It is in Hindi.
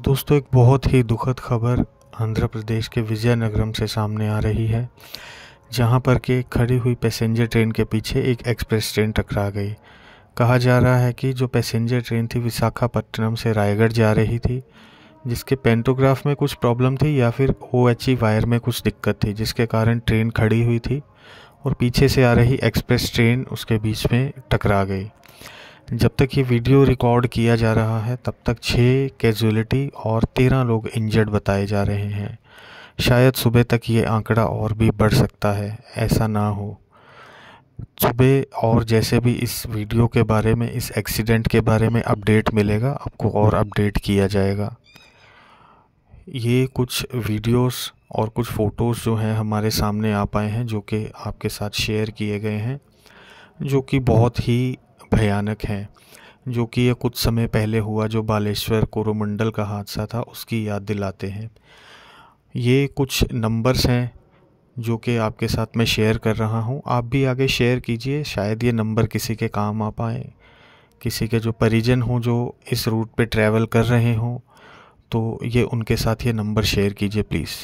दोस्तों एक बहुत ही दुखद खबर आंध्र प्रदेश के विजयनगरम से सामने आ रही है जहां पर के खड़ी हुई पैसेंजर ट्रेन के पीछे एक एक्सप्रेस ट्रेन टकरा गई कहा जा रहा है कि जो पैसेंजर ट्रेन थी विशाखापट्टनम से रायगढ़ जा रही थी जिसके पेंटोग्राफ में कुछ प्रॉब्लम थी या फिर ओ एच ई वायर में कुछ दिक्कत थी जिसके कारण ट्रेन खड़ी हुई थी और पीछे से आ रही एक्सप्रेस ट्रेन उसके बीच में टकरा गई जब तक ये वीडियो रिकॉर्ड किया जा रहा है तब तक छः कैजुअलिटी और तेरह लोग इंजर्ड बताए जा रहे हैं शायद सुबह तक ये आंकड़ा और भी बढ़ सकता है ऐसा ना हो सुबह और जैसे भी इस वीडियो के बारे में इस एक्सीडेंट के बारे में अपडेट मिलेगा आपको और अपडेट किया जाएगा ये कुछ वीडियोस और कुछ फ़ोटोज़ जो हैं हमारे सामने आ पाए हैं जो कि आपके साथ शेयर किए गए हैं जो कि बहुत ही भयानक हैं जो कि यह कुछ समय पहले हुआ जो बालेश्वर कोरोमंडल का हादसा था उसकी याद दिलाते हैं ये कुछ नंबर्स हैं जो कि आपके साथ मैं शेयर कर रहा हूँ आप भी आगे शेयर कीजिए शायद ये नंबर किसी के काम आ पाए किसी के जो परिजन हों जो इस रूट पे ट्रैवल कर रहे हों तो ये उनके साथ ये नंबर शेयर कीजिए प्लीज़